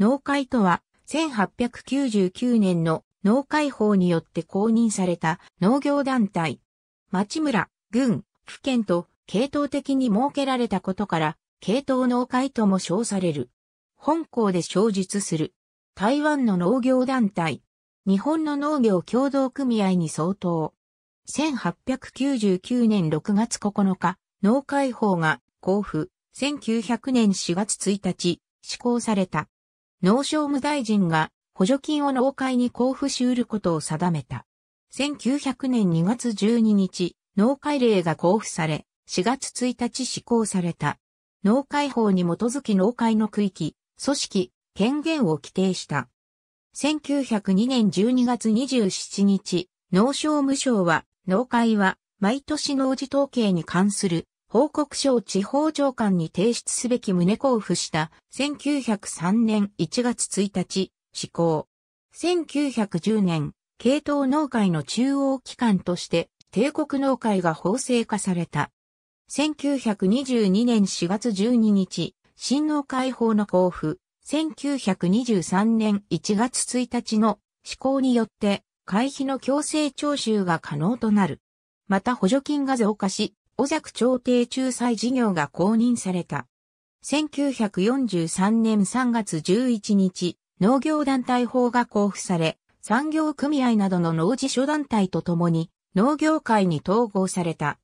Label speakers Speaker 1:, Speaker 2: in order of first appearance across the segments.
Speaker 1: 農会とは、1899年の
Speaker 2: 農会法によって公認された農業団体。町村、郡、府県と系統的に設けられたことから、系統農会とも称される。本校で小述する。台湾の農業団体。日本の農業協同組合に相当。1899年6月9日、農会法が交付、1900年4月1日、施行された。農商務大臣が補助金を農会に交付しうることを定めた。1900年2月12日、農会令が交付され、4月1日施行された。農会法に基づき農会の区域、組織、権限を規定した。1902年12月27日、農商務省は、農会は、毎年農事統計に関する報告書を地方長官に提出すべき旨交付した1903年1月1日施行。1910年、系統農会の中央機関として帝国農会が法制化された。1922年4月12日、新農会法の交付、1923年1月1日の施行によって、会費の強制徴収が可能となる。また補助金が増加し、尾崎朝廷仲裁事業が公認された。1943年3月11日、農業団体法が交付され、産業組合などの農事諸団体とともに農業界に統合された。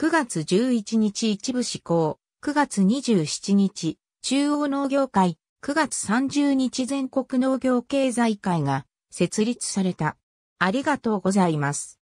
Speaker 2: 9月11日一部施行、9月27日、中央農業会、9月30日全国農業経済会が設立
Speaker 1: された。ありがとうございます。